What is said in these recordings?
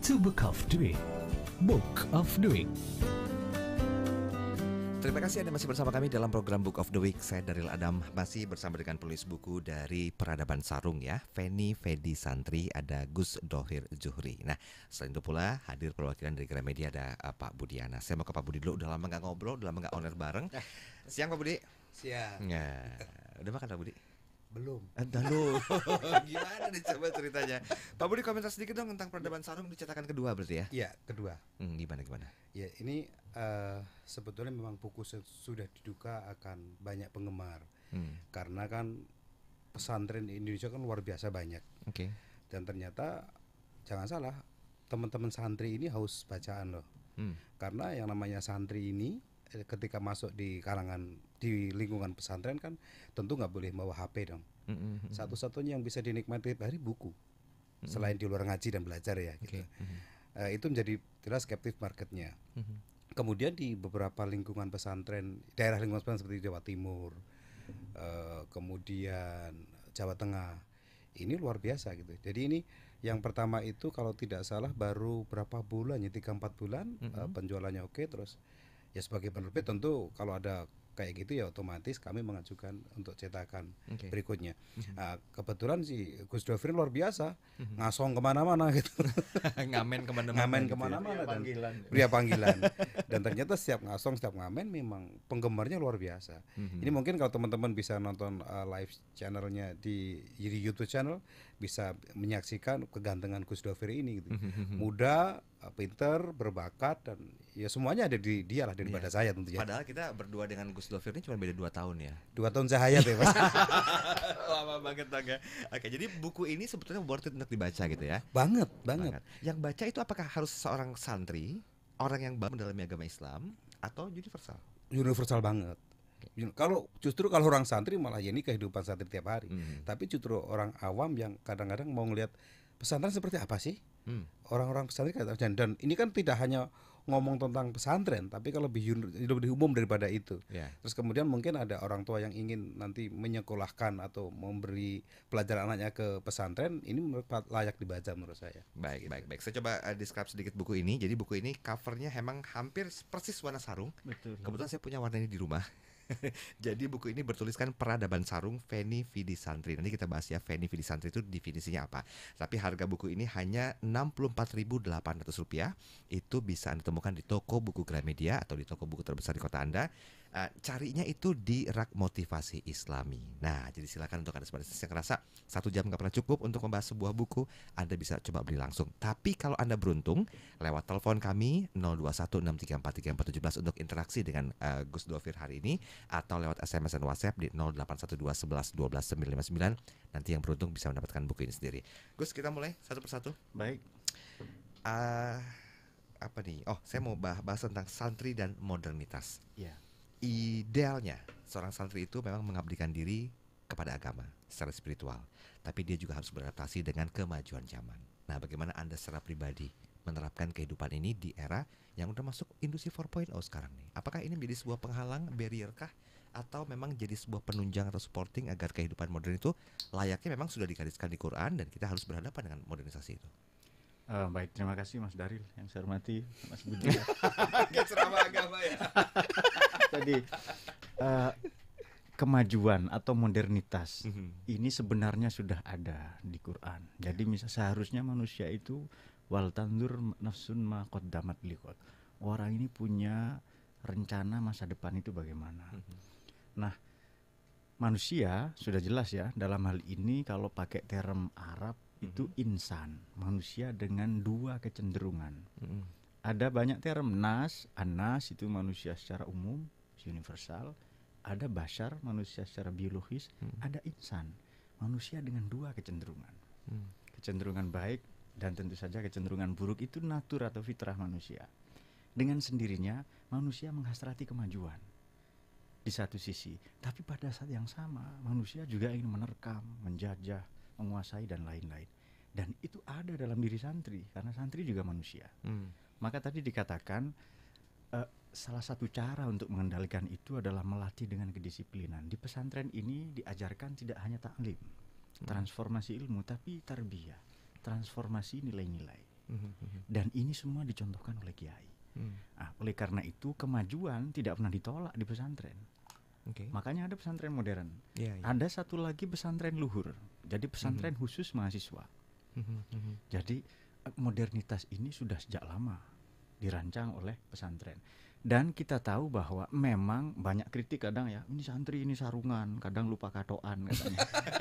to Book of Doing. Book of Doing. Terima kasih Anda masih bersama kami dalam program Book of the Week. Saya Daryl Adam masih bersama dengan penulis buku dari Peradaban Sarung ya, Feni Fedi Santri, ada Gus Dohir Juhri. Nah, selain itu pula hadir perwakilan dari Gramedia ada uh, Pak Budiana. Saya mau ke Pak Budi dulu, udah lama nggak ngobrol, udah lama nggak owner bareng. Eh, siang Pak Budi. Siang. Ya, udah makan Pak Budi? Belum. Entah eh, lu. Gimana nih coba ceritanya? Pak Budi komentar sedikit dong tentang peradaban sarung di cetakan kedua berarti ya? Iya, kedua. Hmm, gimana gimana? Ya, ini uh, sebetulnya memang buku sudah diduga akan banyak penggemar. Hmm. Karena kan pesantren di Indonesia kan luar biasa banyak. Oke. Okay. Dan ternyata jangan salah, teman-teman santri ini haus bacaan loh. Hmm. Karena yang namanya santri ini eh, ketika masuk di kalangan di lingkungan pesantren kan tentu nggak boleh bawa HP dong. Mm -hmm. Satu-satunya yang bisa dinikmati hari buku. Mm -hmm. Selain di luar ngaji dan belajar ya gitu. Okay. Mm -hmm. uh, eh, itu menjadi jelas captive marketnya. Mm -hmm. Kemudian di beberapa lingkungan pesantren, daerah lingkungan pesantren seperti Jawa Timur, mm-hmm. uh, kemudian Jawa Tengah, ini luar biasa gitu. Jadi ini yang pertama itu kalau tidak salah baru berapa bulan ya tiga empat bulan mm -hmm. uh, penjualannya oke okay, terus ya sebagai penerbit tentu kalau ada kayak gitu ya otomatis kami mengajukan untuk cetakan okay. berikutnya. Mm-hmm. Uh, kebetulan si Gus Dovrin luar biasa, mm-hmm. ngasong kemana-mana gitu, ngamen kemana-mana, ngamen gitu ya. kemana-mana ya. dan panggilan. pria panggilan. dan ternyata setiap ngasong, setiap ngamen memang penggemarnya luar biasa. Mm-hmm. Ini mungkin kalau teman-teman bisa nonton uh, live channelnya di, di YouTube channel bisa menyaksikan kegantengan Gus Dovrin ini. Gitu. Mm-hmm. Muda, Eh, pinter, berbakat dan ya semuanya ada di dia lah daripada iya. saya tentunya. Padahal kita berdua dengan Gus Dovir ini cuma beda dua tahun ya. Dua tahun cahaya ya mas. Lama banget ya. Oke jadi buku ini sebetulnya worth it untuk dibaca gitu ya. Banget, banget banget. Yang baca itu apakah harus seorang santri, orang yang bangun dalam agama Islam atau universal? Universal banget. Kalau justru kalau orang santri malah ya ini kehidupan santri tiap hari. Hmm. Tapi justru orang awam yang kadang-kadang mau ngelihat pesantren seperti apa sih? Hmm. Orang-orang hmm. pesantren dan ini kan tidak hanya ngomong tentang pesantren, tapi kalau lebih, lebih umum daripada itu. Yeah. Terus kemudian mungkin ada orang tua yang ingin nanti menyekolahkan atau memberi pelajaran anaknya ke pesantren, ini layak dibaca menurut saya. Baik, gitu. baik, baik. Saya coba uh, eh, describe sedikit buku ini. Jadi buku ini covernya emang hampir persis warna sarung. Betul. Kebetulan saya punya warna ini di rumah. Jadi buku ini bertuliskan Peradaban Sarung Feni santri. Nanti kita bahas ya Feni santri itu definisinya apa. Tapi harga buku ini hanya Rp64.800. Itu bisa ditemukan di toko buku Gramedia atau di toko buku terbesar di kota Anda Eh, carinya itu di rak motivasi Islami. Nah, jadi silakan untuk anda yang rasa satu jam nggak pernah cukup untuk membahas sebuah buku, anda bisa coba beli langsung. Tapi kalau anda beruntung, lewat telepon kami 0216343417 untuk interaksi dengan uh, Gus Dovir hari ini, atau lewat SMS dan WhatsApp di 0812112959. Nanti yang beruntung bisa mendapatkan buku ini sendiri. Gus, kita mulai satu persatu. Baik. Uh, apa nih? Oh, saya mau bahas tentang santri dan modernitas. Iya. Yeah idealnya seorang santri itu memang mengabdikan diri kepada agama secara spiritual, tapi dia juga harus beradaptasi dengan kemajuan zaman. Nah, bagaimana Anda secara pribadi menerapkan kehidupan ini di era yang udah masuk industri 4.0 sekarang nih? Apakah ini menjadi sebuah penghalang, barrier kah? Atau memang jadi sebuah penunjang atau supporting agar kehidupan modern itu layaknya memang sudah digariskan di Quran dan kita harus berhadapan dengan modernisasi itu? Uh, baik, terima kasih Mas Daril yang saya hormati, Mas Budi. Ceramah agama ya. tadi uh, kemajuan atau modernitas mm -hmm. ini sebenarnya sudah ada di Quran. Ya. Jadi misal seharusnya manusia itu wal tandur nafsun ma qaddamat liqad. Orang ini punya rencana masa depan itu bagaimana. Mm -hmm. Nah, manusia sudah jelas ya dalam hal ini kalau pakai term Arab mm -hmm. itu insan, manusia dengan dua kecenderungan. Mm -hmm. Ada banyak term nas, anas itu manusia secara umum, universal, ada bashar manusia secara biologis, hmm. ada insan manusia dengan dua kecenderungan, hmm. kecenderungan baik dan tentu saja kecenderungan buruk itu natur atau fitrah manusia. Dengan sendirinya manusia menghasrati kemajuan di satu sisi, tapi pada saat yang sama manusia juga ingin menerkam, menjajah, menguasai dan lain-lain. Dan itu ada dalam diri santri karena santri juga manusia. Hmm. Maka tadi dikatakan salah satu cara untuk mengendalikan itu adalah melatih dengan kedisiplinan. Di pesantren ini diajarkan tidak hanya taklim, hmm. transformasi ilmu, tapi tarbiyah, transformasi nilai-nilai. Hmm, hmm, Dan ini semua dicontohkan oleh kiai. Nah, oleh karena itu kemajuan tidak pernah ditolak di pesantren. Okay. Makanya ada pesantren modern. Yeah, yeah. Ada satu lagi pesantren luhur. Jadi pesantren hmm khusus mahasiswa. Mm-hmm. Jadi eh, modernitas ini sudah sejak lama dirancang oleh pesantren dan kita tahu bahwa memang banyak kritik kadang ya ini santri ini sarungan kadang lupa katoan katanya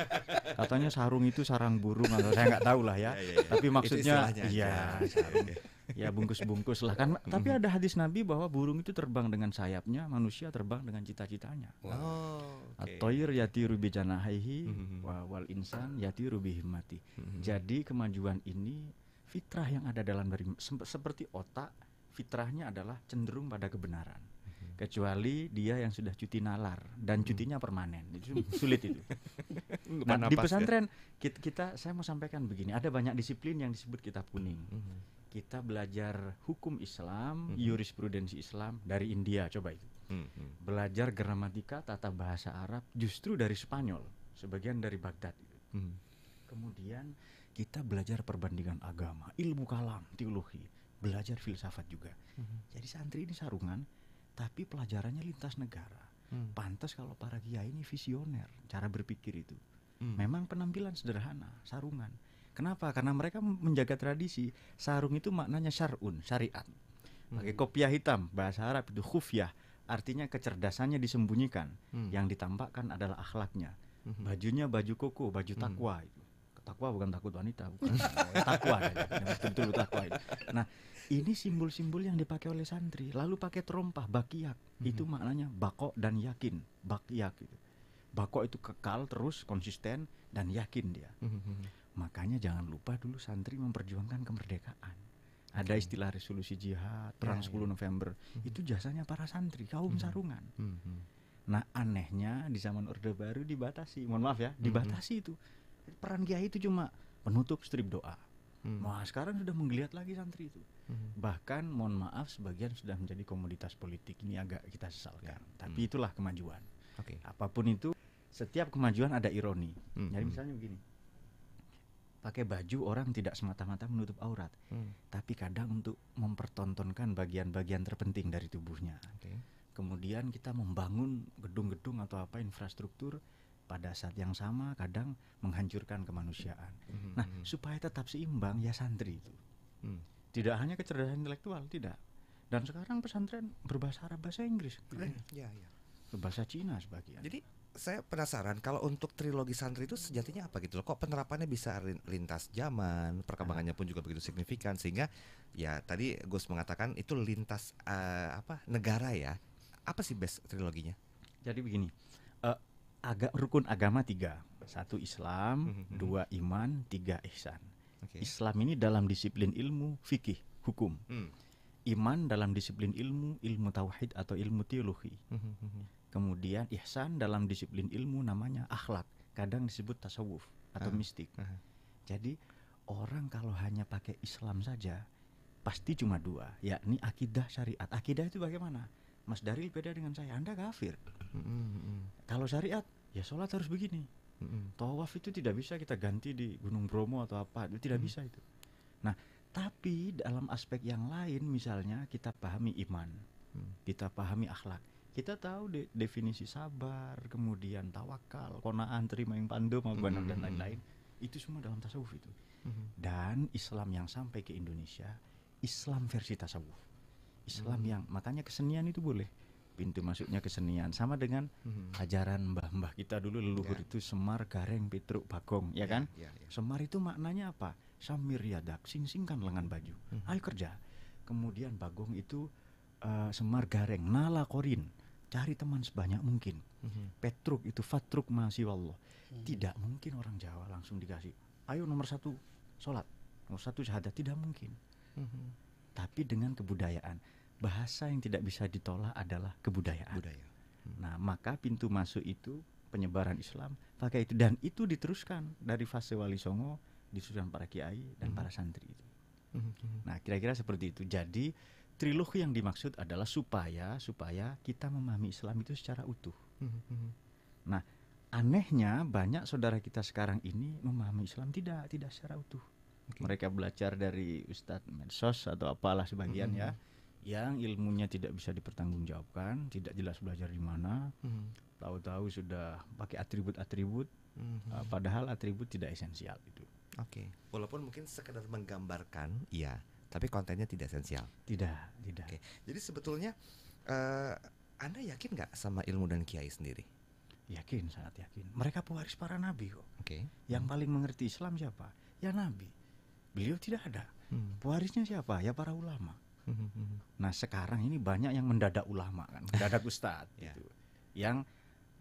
katanya sarung itu sarang burung atau saya nggak tahu lah ya, ya, ya, ya. tapi maksudnya iya sarung iya. ya bungkus-bungkus lah kan tapi ada hadis nabi bahwa burung itu terbang dengan sayapnya manusia terbang dengan cita-citanya wow. atoir yati rubi janahihi mm-hmm. wal insan yati rubi himati mm-hmm. jadi kemajuan ini fitrah yang ada dalam dari seperti otak fitrahnya adalah cenderung pada kebenaran mhm. kecuali dia yang sudah cuti nalar dan mhm. cutinya permanen itu sulit itu. nah di ya? pesantren kita, kita saya mau sampaikan begini ada banyak disiplin yang disebut kitab kuning. Mhm. Kita belajar hukum Islam, yurisprudensi Islam dari India coba itu. Belajar gramatika tata bahasa Arab justru dari Spanyol sebagian dari Baghdad. Kemudian kita belajar perbandingan agama, ilmu kalam, teologi belajar filsafat juga. Hmm. Jadi santri ini sarungan, tapi pelajarannya lintas negara. Mm. Pantas kalau para kiai ini visioner cara berpikir itu. Mm. Memang penampilan sederhana, sarungan. Kenapa? Karena mereka menjaga tradisi. Sarung itu maknanya syar'un, syariat. Pakai hmm. kopiah hitam, bahasa Arab itu khufyah, artinya kecerdasannya disembunyikan. Mm. Yang ditampakkan adalah akhlaknya. Hmm. Bajunya baju koko, baju hmm. takwa. Hmm takwa bukan takut wanita, bukan ya, takwa, betul-betul takwa. Ya. Nah, ini simbol-simbol yang dipakai oleh santri. Lalu pakai terompah bakiak, hmm. itu maknanya bako dan yakin, bakiak. Gitu. Bakok itu kekal terus konsisten dan yakin dia. Hmm. Makanya jangan lupa dulu santri memperjuangkan kemerdekaan. Ada istilah resolusi jihad, ya, perang ya, 10 ya. November. Hmm. Itu jasanya para santri, kaum hmm. sarungan. Hmm. Nah, anehnya di zaman Orde Baru dibatasi. Mohon maaf ya, mhm, mhm. dibatasi hmm. itu peran kiai itu cuma penutup strip doa hmm. nah sekarang sudah menggeliat lagi santri itu hmm. bahkan mohon maaf sebagian sudah menjadi komoditas politik ini agak kita sesalkan ya. tapi hmm. itulah kemajuan okay. apapun itu setiap kemajuan ada ironi hmm. jadi hmm. misalnya begini pakai baju orang tidak semata-mata menutup aurat, hmm. tapi kadang untuk mempertontonkan bagian-bagian terpenting dari tubuhnya. Okay. Kemudian kita membangun gedung-gedung atau apa infrastruktur pada saat yang sama kadang menghancurkan kemanusiaan. Mm-hmm. Nah, mhm. supaya tetap seimbang ya santri itu. Mm. Tidak hanya kecerdasan intelektual, tidak. Dan sekarang pesantren berbahasa Arab, bahasa Inggris. Keren. Mm. Ya, iya. Bahasa Cina sebagian. Jadi saya penasaran kalau untuk trilogi santri itu sejatinya apa gitu loh kok penerapannya bisa lintas zaman perkembangannya pun juga begitu signifikan sehingga ya tadi Gus mengatakan itu lintas uh, apa negara ya apa sih best triloginya jadi begini uh, agak rukun agama tiga satu Islam mm-hmm. dua iman tiga ihsan okay. Islam ini dalam disiplin ilmu fikih hukum mm. iman dalam disiplin ilmu ilmu tauhid atau ilmu teologi mm-hmm. kemudian ihsan dalam disiplin ilmu namanya akhlak kadang disebut tasawuf atau uh mistik uh -huh. jadi orang kalau hanya pakai Islam saja pasti cuma dua yakni akidah syariat akidah itu bagaimana Mas Daril beda dengan saya, Anda kafir. Mm-hmm. Kalau syariat, ya sholat harus begini. Mm-hmm. Tawaf itu tidak bisa kita ganti di Gunung Bromo atau apa, itu tidak mm-hmm. bisa itu. Nah, tapi dalam aspek yang lain, misalnya kita pahami iman, mm-hmm. kita pahami akhlak, kita tahu de- definisi sabar, kemudian tawakal, konaan, terima yang pandu, mm-hmm. dan lain-lain. Itu semua dalam tasawuf itu. Mm-hmm. Dan Islam yang sampai ke Indonesia, Islam versi tasawuf. Islam hmm. yang makanya kesenian itu boleh pintu masuknya kesenian sama dengan hmm. ajaran mbah-mbah kita dulu leluhur yeah. itu semar gareng petruk bagong ya, yeah, kan yeah, yeah. semar itu maknanya apa samir yadak sing-singkan lengan baju hmm. ayo kerja kemudian bagong itu uh, semar gareng nala korin cari teman sebanyak mungkin hmm. petruk itu fatruk masih wallah hmm. tidak mungkin orang Jawa langsung dikasih ayo nomor satu sholat nomor satu syahadat tidak mungkin hmm. tapi dengan kebudayaan bahasa yang tidak bisa ditolak adalah kebudayaan. Budaya. Hmm. Nah, maka pintu masuk itu penyebaran Islam pakai itu dan itu diteruskan dari fase Wali Songo di disusun para kiai dan hmm. para santri itu. Hmm. hmm, hmm. Nah, kira-kira seperti itu. Jadi trilogi yang dimaksud adalah supaya supaya kita memahami Islam itu secara utuh. Hmm. Nah, anehnya banyak saudara kita sekarang ini memahami Islam tidak tidak secara utuh. Okay. Mereka belajar dari Ustadz Medsos atau apalah sebagian hmm. ya yang ilmunya tidak bisa dipertanggungjawabkan, tidak jelas belajar di mana, hmm. tahu-tahu sudah pakai atribut-atribut, hmm. uh, padahal atribut tidak esensial itu. Oke, okay. walaupun mungkin sekedar menggambarkan, iya, tapi kontennya tidak esensial. Tidak, tidak. Okay. Jadi sebetulnya uh, Anda yakin nggak sama ilmu dan kiai sendiri? Yakin, sangat yakin. Mereka pewaris para nabi kok. Oke. Okay. Yang hmm. paling mengerti Islam siapa? Ya nabi. Beliau tidak ada. Hmm. Pewarisnya siapa? Ya para ulama. Nah sekarang ini banyak yang mendadak ulama kan, mendadak ustadz yeah. Gitu. Yang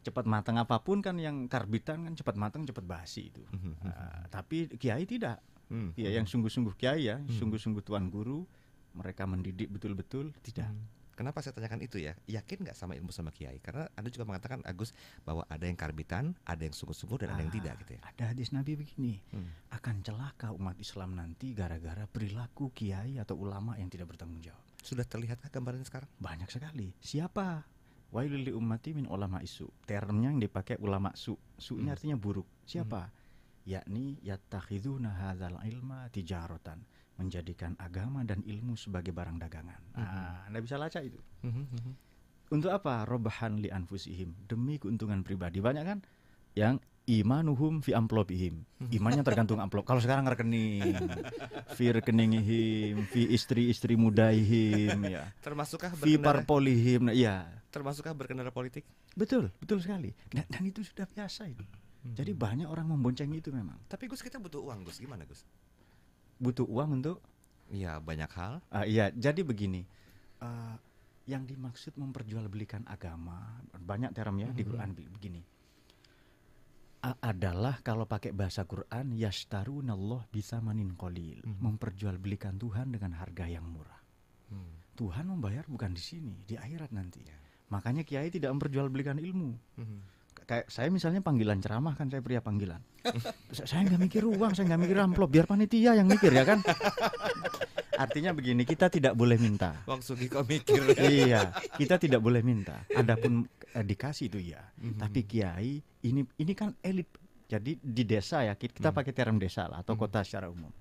cepat matang apapun kan yang karbitan kan cepat matang cepat basi itu. uh, tapi kiai tidak. Hmm. Ya yang sungguh-sungguh kiai ya, sungguh-sungguh tuan guru, mereka mendidik betul-betul tidak. Hmm Kenapa saya tanyakan itu ya? Yakin nggak sama ilmu sama kiai? Karena Anda juga mengatakan Agus bahwa ada yang karbitan, ada yang sungguh-sungguh dan ah, ada yang ah, tidak gitu ya. Ada hadis Nabi begini, hmm. akan celaka umat Islam nanti gara-gara perilaku kiai atau ulama yang tidak bertanggung jawab. Sudah terlihat gambarnya sekarang? Banyak sekali. Siapa? Wailul ummati min ulama isu. Termnya yang dipakai ulama su. Su ini hmm. artinya buruk. Siapa? Hmm. Yakni yattakhidhuna hadzal ilma tijaratan menjadikan agama dan ilmu sebagai barang dagangan. Mm -hmm. nah, anda bisa lacak itu. Mm -hmm. Untuk apa? Robahan li anfusihim demi keuntungan pribadi. Banyak kan yang imanuhum fi amplopihim. Mhm. Imannya tergantung amplop. Kalau sekarang rekening, fi rekeningihim, fi istri-istri mudaihim, ya. Termasukkah fi parpolihim, nah, ya. Termasukkah berkendara politik? Betul, betul sekali. Dan, dan itu sudah biasa itu. Mhm. Jadi banyak orang memboncengi itu memang. Tapi Gus kita butuh uang Gus, gimana Gus? butuh uang untuk Iya banyak hal. Uh, iya jadi begini, uh, yang dimaksud memperjualbelikan agama banyak ya mm -hmm. di mm-hmm. Quran begini. A adalah kalau pakai bahasa Quran yashtarunallah bisa manin kolil mm -hmm. memperjualbelikan Tuhan dengan harga yang murah. Mm. Tuhan membayar bukan di sini di akhirat nanti. Yeah. Makanya kiai tidak memperjualbelikan ilmu. Mm -hmm kayak saya misalnya panggilan ceramah kan saya pria panggilan saya nggak mikir uang saya nggak mikir amplop biar panitia yang mikir ya kan artinya begini kita tidak boleh minta Wong kok mikir iya kita tidak boleh minta adapun eh, dikasih itu ya mm-hmm. tapi kiai ini ini kan elit jadi di desa ya kita mm-hmm. pakai term desa lah atau mm-hmm. kota secara umum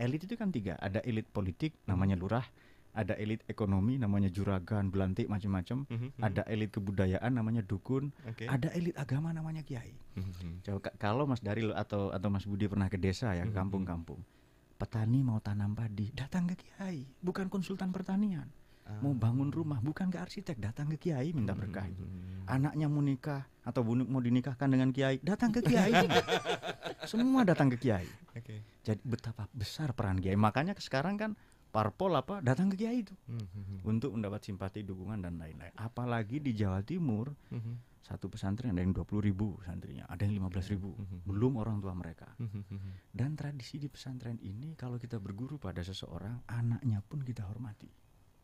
elit itu kan tiga ada elit politik namanya lurah ada elit ekonomi namanya juragan, belantik macam-macam, mm -hmm. ada elit kebudayaan namanya dukun, okay. ada elit agama namanya kiai. Mm -hmm. kalau Mas Daril atau atau Mas Budi pernah ke desa ya, mhm, kampung-kampung. Mm -hmm. Petani mau tanam padi, datang ke kiai, bukan konsultan pertanian. Ah. Mau bangun rumah, bukan ke arsitek, datang ke kiai minta mhm, berkah Mm -hmm. Anaknya mau nikah atau bunuh mau dinikahkan dengan kiai, datang ke kiai. Semua datang ke kiai. Okay. Jadi betapa besar peran kiai. Makanya sekarang kan parpol apa datang ke Kiai itu mm-hmm. untuk mendapat simpati dukungan dan lain-lain apalagi di Jawa Timur mm-hmm. satu pesantren ada yang dua puluh ribu santrinya ada yang lima belas ribu mm-hmm. belum orang tua mereka mm-hmm. dan tradisi di pesantren ini kalau kita berguru pada seseorang anaknya pun kita hormati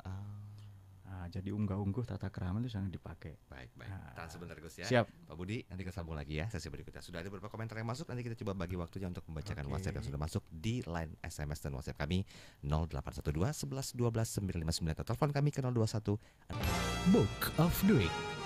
ah. Nah, jadi unggah-ungguh tata kerama itu sangat dipakai. Baik, baik. Nah, Tahan sebentar Gus ya. Siap. Pak Budi, nanti kita sambung lagi ya sesi berikutnya. Sudah ada beberapa komentar yang masuk, nanti kita coba bagi waktunya untuk membacakan okay. WhatsApp yang sudah masuk di line SMS dan WhatsApp kami 0812 11 12 959 atau telepon kami ke 021 Book of Doing.